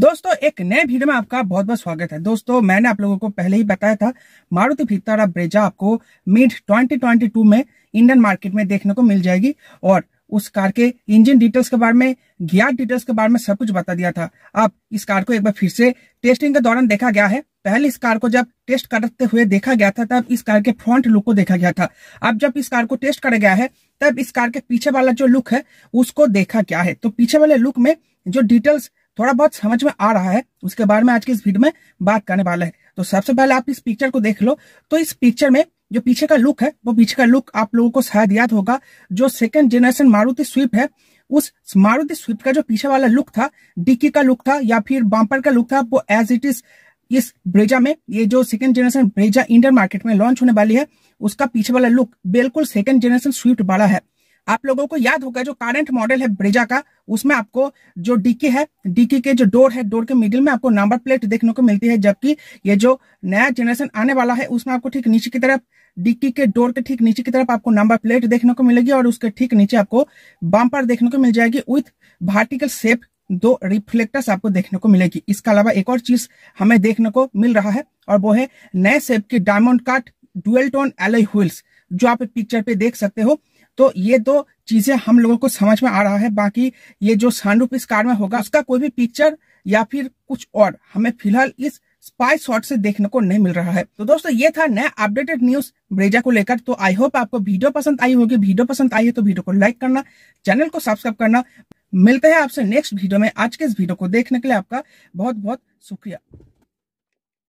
दोस्तों एक नए वीडियो में आपका बहुत बहुत स्वागत है दोस्तों मैंने आप लोगों को पहले ही बताया था मारुति फितारा ब्रेजा आपको मिड 2022 में इंडियन मार्केट में देखने को मिल जाएगी और उस कार के इंजन डिटेल्स के बारे में गियर डिटेल्स के बारे में सब कुछ बता दिया था अब इस कार को एक बार फिर से टेस्टिंग के दौरान देखा गया है पहले इस कार को जब टेस्ट करते हुए देखा गया था तब इस कार के फ्रंट लुक को देखा गया था अब जब इस कार को टेस्ट करा गया है तब इस कार के पीछे वाला जो लुक है उसको देखा गया है तो पीछे वाले लुक में जो डिटेल्स थोड़ा बहुत समझ में आ रहा है उसके बारे में आज के इस वीडियो में बात करने वाले है तो सबसे पहले आप इस पिक्चर को देख लो तो इस पिक्चर में जो पीछे का लुक है वो पीछे का लुक आप लोगों को शायद याद होगा जो सेकेंड जनरेशन मारुति स्विफ्ट है उस मारुति स्विफ्ट का जो पीछे वाला लुक था डिक्की का लुक था या फिर बम्पर का लुक था वो एज इट इज इस ब्रेजा में ये जो second generation Brezza Indian market में लॉन्च होने वाली है उसका पीछे वाला लुक बिल्कुल सेकेंड जनरेशन स्विफ्ट वाला है आप लोगों को याद होगा जो करंट मॉडल है ब्रिजा का उसमें आपको जो डीके है डीकी के जो डोर है डोर के मिडिल में आपको नंबर प्लेट देखने को मिलती है जबकि ये जो नया जनरेशन आने वाला है उसमें आपको ठीक नीचे की तरफ डिक्की के डोर के ठीक नीचे की तरफ आपको नंबर प्लेट देखने को मिलेगी और उसके ठीक नीचे आपको बम्पर देखने को मिल जाएगी विथ वर्टिकल शेप दो रिफ्लेक्टर्स आपको देखने को मिलेगी इसके अलावा एक और चीज हमें देखने को मिल रहा है और वो है नए शेप की डायमंड काट डुअल टोन एलोई व्हील्स जो आप पिक्चर पे देख सकते हो तो ये दो चीजें हम लोगों को समझ में आ रहा है बाकी ये जो सनरूफ इस कार में होगा उसका कोई भी पिक्चर या फिर कुछ और हमें फिलहाल इस स्पाई शॉट से देखने को नहीं मिल रहा है तो दोस्तों ये था नया अपडेटेड न्यूज ब्रेजा को लेकर तो आई होप आपको वीडियो पसंद आई होगी वीडियो पसंद आई है तो वीडियो को लाइक करना चैनल को सब्सक्राइब करना मिलते हैं आपसे नेक्स्ट वीडियो में आज के इस वीडियो को देखने के लिए आपका बहुत बहुत शुक्रिया